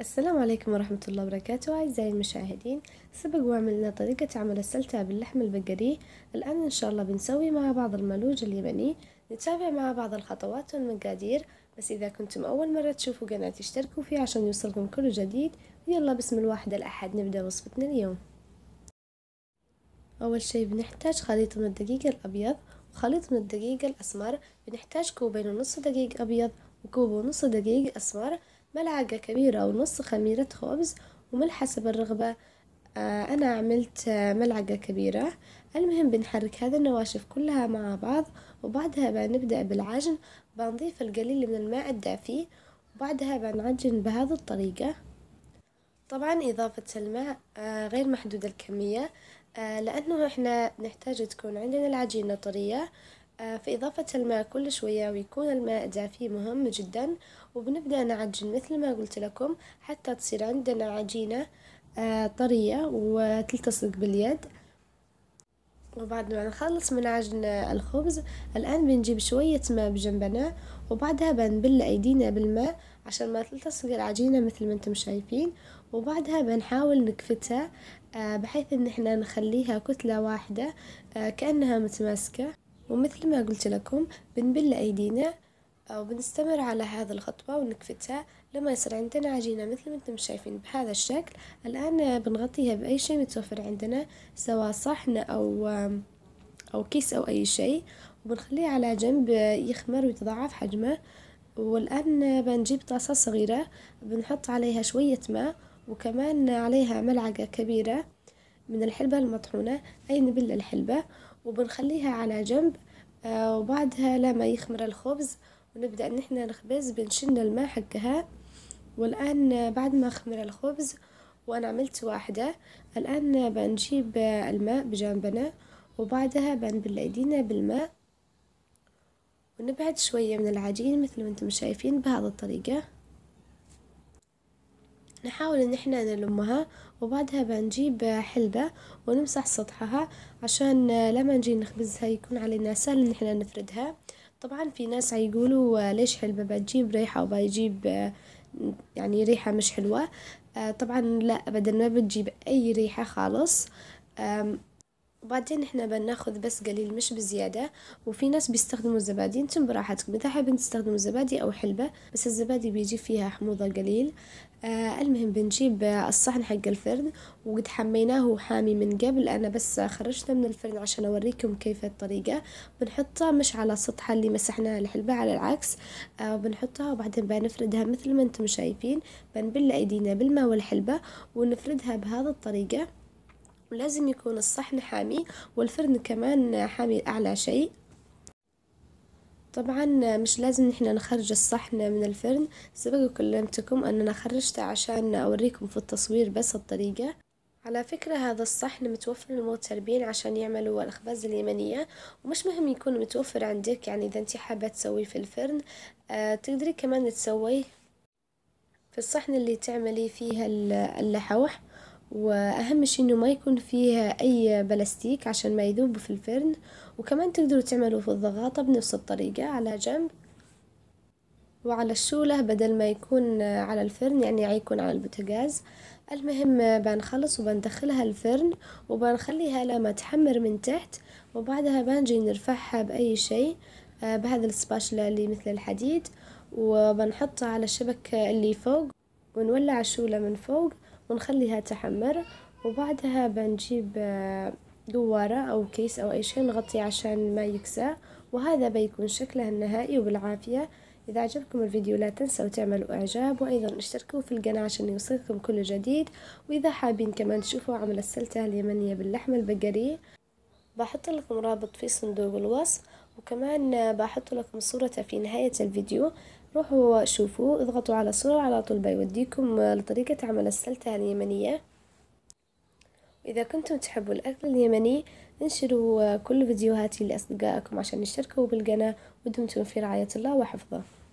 السلام عليكم ورحمة الله وبركاته أعزائي المشاهدين سبق وعملنا طريقة عمل السلتة باللحم البقري الآن إن شاء الله بنسوي مع بعض المالوج اليمني نتابع مع بعض الخطوات والمقادير بس إذا كنتم أول مرة تشوفوا قناتي اشتركوا فيها عشان يوصلكم كل جديد ويلا بسم الواحد الأحد نبدأ وصفتنا اليوم أول شي بنحتاج خليط من الدقيق الأبيض وخليط من الدقيق الأسمر بنحتاج كوبين ونص دقيق أبيض وكوب ونص دقيق أسمر ملعقة كبيرة أو نص خميرة خبز وملح حسب الرغبة آه، أنا عملت آه، ملعقة كبيرة المهم بنحرك هذا النواشف كلها مع بعض وبعدها بنبدأ بالعجن بنضيف القليل من الماء الدافي وبعدها بنعجن بهذه الطريقة طبعا إضافة الماء آه، غير محدودة الكمية لأنه إحنا نحتاج تكون عندنا العجينة طرية آه، في إضافة الماء كل شوية ويكون الماء دافي مهم جدا وبنبدأ نعجن مثل ما قلت لكم حتى تصير عندنا عجينة آه، طرية وتلتصق باليد وبعد ما نخلص من عجن الخبز الآن بنجيب شوية ماء بجنبنا وبعدها بنبل أيدينا بالماء عشان ما تلتصق العجينة مثل ما انتم شايفين وبعدها بنحاول نكفتها آه، بحيث ان احنا نخليها كتلة واحدة كأنها متماسكة ومثل ما قلت لكم بنبل أيدينا وبنستمر على هذا الخطوة ونكفتها لما يصير عندنا عجينة مثل ما انتم شايفين بهذا الشكل الآن بنغطيها بأي شيء متوفر عندنا سواء صحن أو أو كيس أو أي شيء وبنخليه على جنب يخمر ويتضاعف حجمه والآن بنجيب طاسة صغيرة بنحط عليها شوية ماء وكمان عليها ملعقة كبيرة من الحلبة المطحونة أي نبل الحلبة وبنخليها على جنب آه، وبعدها لما يخمر الخبز ونبدأ احنا نخبز بنشن الماء حقها والآن بعد ما خمر الخبز وأنا عملت واحدة الآن بنجيب الماء بجنبنا وبعدها بنبل أيدينا بالماء ونبعد شوية من العجين مثل ما انتم شايفين بهذه الطريقة نحاول ان احنا نلمها وبعدها بنجيب حلبة ونمسح سطحها عشان لما نجي نخبزها يكون علينا سهل ان احنا نفردها طبعا في ناس هيقولوا ليش حلبة بتجيب ريحة وبيجيب يعني ريحة مش حلوة آه، طبعا لا ابدا ما بتجيب اي ريحة خالص وبعدين احنا بناخذ بس قليل مش بزيادة وفي ناس بيستخدموا الزبادي انتم براحتكم اذا حابين تستخدموا زبادي او حلبة بس الزبادي بيجي فيها حموضة قليل آه المهم بنجيب آه، الصحن حق الفرن وقد حميناه حامي من قبل انا بس خرجته من الفرن عشان اوريكم كيف الطريقة بنحطها مش على سطح اللي مسحناها الحلبة على العكس آه بنحطها وبعدين بنفردها مثل ما انتم شايفين بنبل ايدينا بالماء والحلبة ونفردها بهذا الطريقة ولازم يكون الصحن حامي والفرن كمان حامي أعلى شيء طبعا مش لازم نحنا نخرج الصحن من الفرن سبق وكلمتكم أننا خرجته عشان أوريكم في التصوير بس الطريقة على فكرة هذا الصحن متوفر للمغتربين عشان يعملوا الأخباز اليمنية ومش مهم يكون متوفر عندك يعني إذا انت حابة تسويه في الفرن آه تقدري كمان تسويه في الصحن اللي تعملي فيها اللحوح واهم شيء انه ما يكون فيه اي بلاستيك عشان ما يذوب في الفرن وكمان تقدروا تعملوا في الضغاطة بنفس الطريقة على جنب وعلى الشولة بدل ما يكون على الفرن يعني يكون على البوتاجاز المهم بنخلص وبندخلها الفرن وبنخليها لما تحمر من تحت وبعدها بنجي نرفعها بأي شيء آه، بهذا السباشلة اللي مثل الحديد وبنحطها على الشبكة اللي فوق ونولع الشولة من فوق ونخليها تحمر وبعدها بنجيب آه، دوارة أو كيس أو أي شيء نغطي عشان ما يكسى وهذا بيكون شكله النهائي وبالعافية إذا عجبكم الفيديو لا تنسوا تعملوا إعجاب وأيضا اشتركوا في القناة عشان يوصلكم كل جديد وإذا حابين كمان تشوفوا عمل السلتة اليمنية باللحم البقري بحط لكم رابط في صندوق الوصف وكمان بحط لكم صورتها في نهاية الفيديو روحوا شوفوا اضغطوا على الصورة على طول بيوديكم لطريقة عمل السلتة اليمنية وإذا كنتم تحبوا الأكل اليمني انشروا كل فيديوهاتي لأصدقائكم عشان يشتركوا بالقناة ودمتم في رعاية الله وحفظه